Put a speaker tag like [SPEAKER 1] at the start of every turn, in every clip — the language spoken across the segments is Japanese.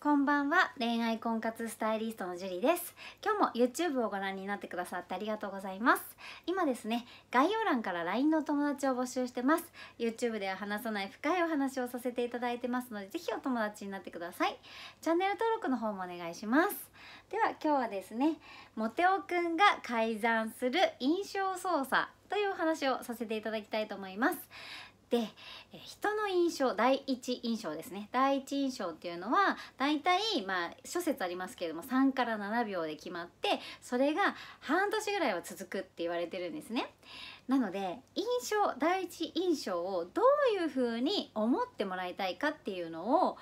[SPEAKER 1] こんばんは恋愛婚活スタイリストのジュリです今日も YouTube をご覧になってくださってありがとうございます今ですね概要欄から LINE の友達を募集してます YouTube では話さない深いお話をさせていただいてますのでぜひお友達になってくださいチャンネル登録の方もお願いしますでは今日はですねモテオくんが改ざんする印象操作というお話をさせていただきたいと思いますで人の印象第一印象ですね第一印象っていうのは大体まあ諸説ありますけれども3から7秒で決まってそれが半年ぐらいは続くって言われてるんですねなので印象第一印象をどういうふうに思ってもらいたいかっていうのを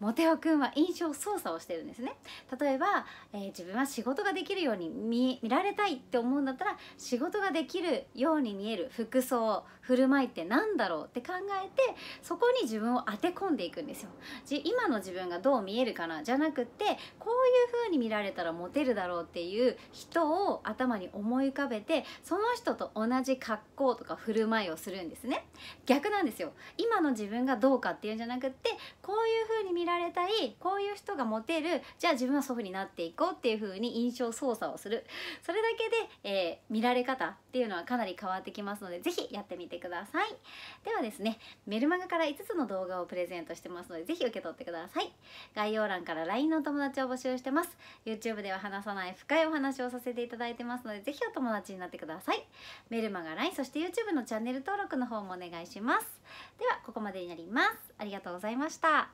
[SPEAKER 1] モテオくんは印象操作をしてるんですね例えば、えー、自分は仕事ができるように見られたいって思うんだったら仕事ができるように見える服装振る舞いって何だろうって考えてそこに自分を当て込んでいくんですよ今の自分がどう見えるかなじゃなくてこういう風に見られたらモテるだろうっていう人を頭に思い浮かべてその人と同じ格好とか振る舞いをするんですね逆なんですよ今の自分がどうかっていうんじゃなくてこういう風にられたいこういう人がモテるじゃあ自分は祖父になっていこうっていう風に印象操作をするそれだけで、えー、見られ方っていうのはかなり変わってきますので是非やってみてくださいではですねメルマガから5つの動画をプレゼントしてますので是非受け取ってください概要欄から LINE の友達を募集してます YouTube では話さない深いお話をさせていただいてますので是非お友達になってくださいメルマガ LINE そして YouTube のチャンネル登録の方もお願いしますではここまでになりますありがとうございました